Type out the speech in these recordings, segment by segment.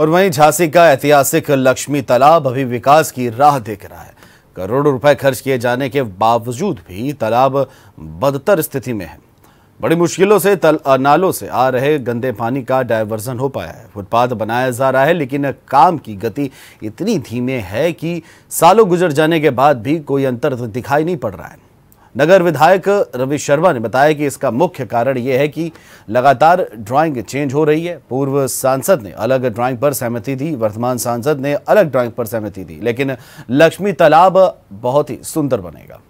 और वहीं झांसी का ऐतिहासिक लक्ष्मी तालाब अभी विकास की राह देख रहा है करोड़ों रुपए खर्च किए जाने के बावजूद भी तालाब बदतर स्थिति में है बड़ी मुश्किलों से तल नालों से आ रहे गंदे पानी का डायवर्जन हो पाया है फुटपाथ बनाया जा रहा है लेकिन काम की गति इतनी धीमे है कि सालों गुजर जाने के बाद भी कोई अंतर दिखाई नहीं पड़ रहा है नगर विधायक रवि शर्मा ने बताया कि इसका मुख्य कारण यह है कि लगातार ड्राइंग चेंज हो रही है पूर्व सांसद ने अलग ड्राइंग पर सहमति दी वर्तमान सांसद ने अलग ड्राइंग पर सहमति दी लेकिन लक्ष्मी तालाब बहुत ही सुंदर बनेगा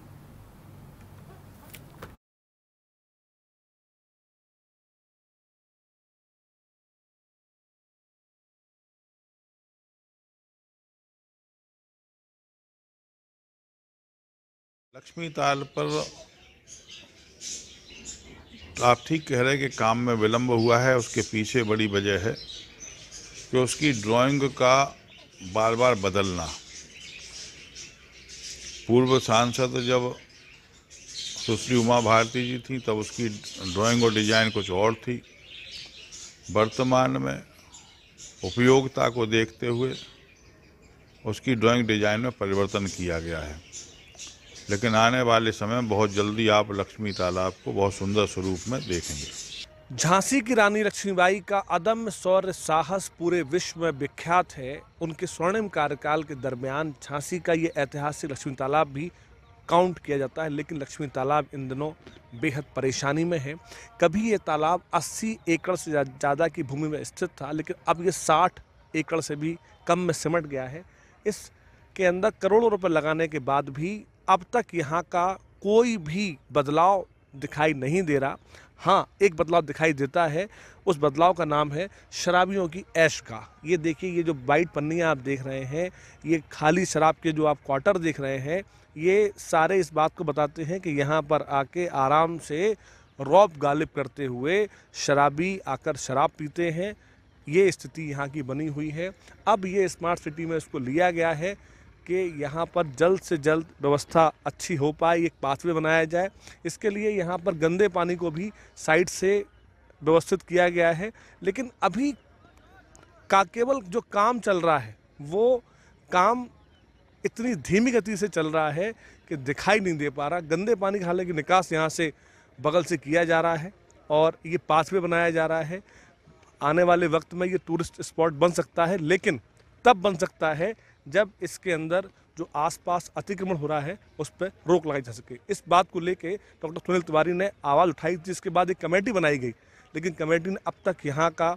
लक्ष्मी ताल पर आप ठीक कह रहे हैं कि काम में विलंब हुआ है उसके पीछे बड़ी वजह है कि उसकी ड्राइंग का बार बार बदलना पूर्व सांसद जब सुश्री उमा भारती जी थी तब उसकी ड्राइंग और डिज़ाइन कुछ और थी वर्तमान में उपयोगिता को देखते हुए उसकी ड्राइंग डिज़ाइन में परिवर्तन किया गया है लेकिन आने वाले समय में बहुत जल्दी आप लक्ष्मी तालाब को बहुत सुंदर स्वरूप में देखेंगे झांसी की रानी लक्ष्मीबाई का अदम्य शौर्य साहस पूरे विश्व में विख्यात है उनके स्वर्णिम कार्यकाल के दरमियान झांसी का ये ऐतिहासिक लक्ष्मी तालाब भी काउंट किया जाता है लेकिन लक्ष्मी तालाब इन दिनों बेहद परेशानी में है कभी ये तालाब 80 एकड़ से ज़्यादा की भूमि में स्थित था लेकिन अब ये 60 एकड़ से भी कम में सिमट गया है इसके अंदर करोड़ों रुपए लगाने के बाद भी अब तक यहाँ का कोई भी बदलाव दिखाई नहीं दे रहा हाँ एक बदलाव दिखाई देता है उस बदलाव का नाम है शराबियों की ऐश का ये देखिए ये जो वाइट पन्नियाँ आप देख रहे हैं ये खाली शराब के जो आप क्वार्टर देख रहे हैं ये सारे इस बात को बताते हैं कि यहाँ पर आके आराम से रौब गालिब करते हुए शराबी आकर शराब पीते हैं ये स्थिति यहाँ की बनी हुई है अब ये स्मार्ट सिटी में इसको लिया गया है कि यहाँ पर जल्द से जल्द व्यवस्था अच्छी हो पाए एक पाथवे बनाया जाए इसके लिए यहाँ पर गंदे पानी को भी साइड से व्यवस्थित किया गया है लेकिन अभी का केवल जो काम चल रहा है वो काम इतनी धीमी गति से चल रहा है कि दिखाई नहीं दे पा रहा गंदे पानी का की निकास यहाँ से बगल से किया जा रहा है और ये पाथवे बनाया जा रहा है आने वाले वक्त में ये टूरिस्ट स्पॉट बन सकता है लेकिन तब बन सकता है जब इसके अंदर जो आसपास अतिक्रमण हो रहा है उस पर रोक लगाई जा सके इस बात को लेके डॉक्टर सुनील तिवारी ने आवाज़ उठाई जिसके बाद एक कमेटी बनाई गई लेकिन कमेटी ने अब तक यहाँ का